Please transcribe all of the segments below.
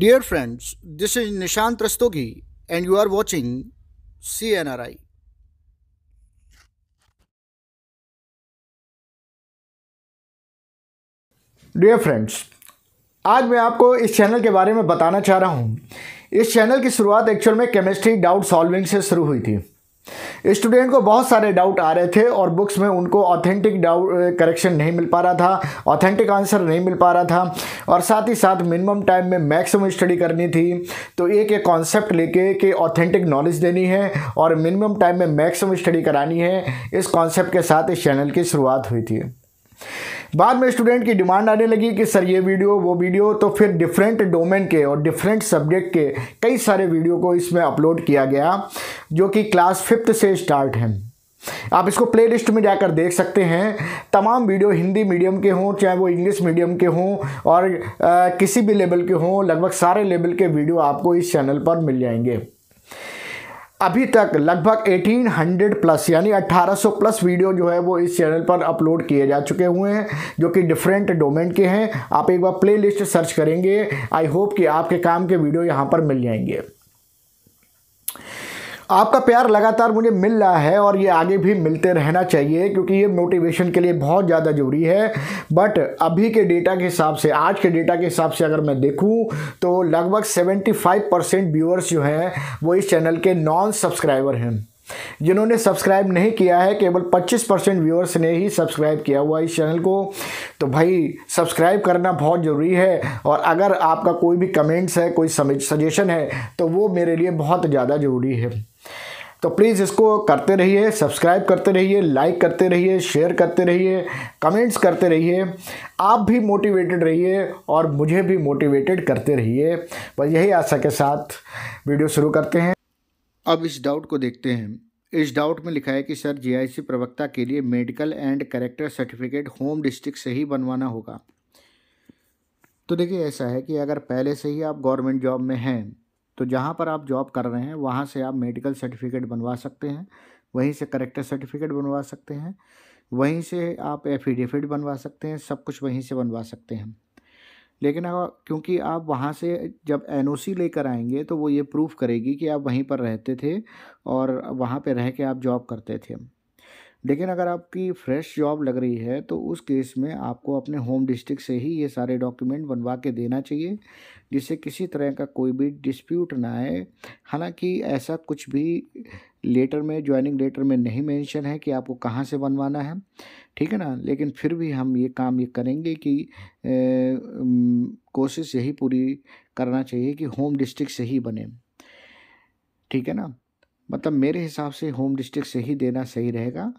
dear friends is Nishant Rastogi and you are watching C N R I dear friends आज मैं आपको इस channel के बारे में बताना चाह रहा हूँ इस चैनल की शुरुआत एक्चुअल में केमिस्ट्री डाउट सॉल्विंग से शुरू हुई थी स्टूडेंट को बहुत सारे डाउट आ रहे थे और बुक्स में उनको ऑथेंटिक डाउट करेक्शन नहीं मिल पा रहा था ऑथेंटिक आंसर नहीं मिल पा रहा था और साथ ही साथ मिनिमम टाइम में मैक्सिमम स्टडी करनी थी तो एक एक कॉन्सेप्ट लेके कि ऑथेंटिक नॉलेज देनी है और मिनिमम टाइम में मैक्सिमम स्टडी करानी है इस कॉन्सेप्ट के साथ इस चैनल की शुरुआत हुई थी बाद में स्टूडेंट की डिमांड आने लगी कि सर ये वीडियो वो वीडियो तो फिर डिफरेंट डोमेन के और डिफरेंट सब्जेक्ट के कई सारे वीडियो को इसमें अपलोड किया गया जो कि क्लास फिफ्थ से स्टार्ट हैं आप इसको प्लेलिस्ट में जाकर देख सकते हैं तमाम वीडियो हिंदी मीडियम के हों चाहे वो इंग्लिश मीडियम के हों और आ, किसी भी लेवल के हों लगभग सारे लेवल के वीडियो आपको इस चैनल पर मिल जाएंगे अभी तक लगभग 1800 प्लस यानी 1800 प्लस वीडियो जो है वो इस चैनल पर अपलोड किए जा चुके हुए हैं जो कि डिफरेंट डोमेन के हैं आप एक बार प्लेलिस्ट सर्च करेंगे आई होप कि आपके काम के वीडियो यहाँ पर मिल जाएंगे आपका प्यार लगातार मुझे मिल रहा है और ये आगे भी मिलते रहना चाहिए क्योंकि ये मोटिवेशन के लिए बहुत ज़्यादा ज़रूरी है बट अभी के डेटा के हिसाब से आज के डेटा के हिसाब से अगर मैं देखूँ तो लगभग 75 परसेंट व्यूअर्स जो हैं वो इस चैनल के नॉन सब्सक्राइबर हैं जिन्होंने सब्सक्राइब नहीं किया है केवल 25 परसेंट व्यूअर्स ने ही सब्सक्राइब किया हुआ इस चैनल को तो भाई सब्सक्राइब करना बहुत ज़रूरी है और अगर आपका कोई भी कमेंट्स है कोई सजेशन है तो वो मेरे लिए बहुत ज़्यादा ज़रूरी है तो प्लीज़ इसको करते रहिए सब्सक्राइब करते रहिए लाइक करते रहिए शेयर करते रहिए कमेंट्स करते रहिए आप भी मोटिवेटेड रहिए और मुझे भी मोटिवेटेड करते रहिए बस यही आशा के साथ वीडियो शुरू करते हैं अब इस डाउट को देखते हैं इस डाउट में लिखा है कि सर जीआईसी प्रवक्ता के लिए medical and character certificate home district से ही बनवाना होगा तो देखिए ऐसा है कि अगर पहले से ही आप गवर्नमेंट जॉब में हैं तो जहाँ पर आप जॉब कर रहे हैं वहाँ से आप मेडिकल सर्टिफिकेट बनवा सकते हैं वहीं से करेक्टर सर्टिफिकेट बनवा सकते हैं वहीं से आप एफिडेविट बनवा सकते हैं सब कुछ वहीं से बनवा सकते हैं लेकिन अब क्योंकि आप वहाँ से जब एनओसी लेकर आएंगे तो वो ये प्रूफ करेगी कि आप वहीं पर रहते थे और वहाँ पे रह के आप जॉब करते थे लेकिन अगर आपकी फ्रेश जॉब लग रही है तो उस केस में आपको अपने होम डिस्ट्रिक्ट से ही ये सारे डॉक्यूमेंट बनवा के देना चाहिए जिससे किसी तरह का कोई भी डिस्प्यूट ना आए हालांकि ऐसा कुछ भी लेटर में ज्वाइनिंग लेटर में नहीं मेंशन है कि आपको कहाँ से बनवाना है ठीक है ना लेकिन फिर भी हम ये काम ये करेंगे कि कोशिश यही पूरी करना चाहिए कि होम डिस्ट्रिक्ट से ही बने ठीक है ना मतलब मेरे हिसाब से होम डिस्ट्रिक्ट से ही देना सही रहेगा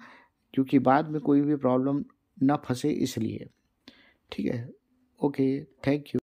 क्योंकि बाद में कोई भी प्रॉब्लम ना फंसे इसलिए ठीक है ओके थैंक यू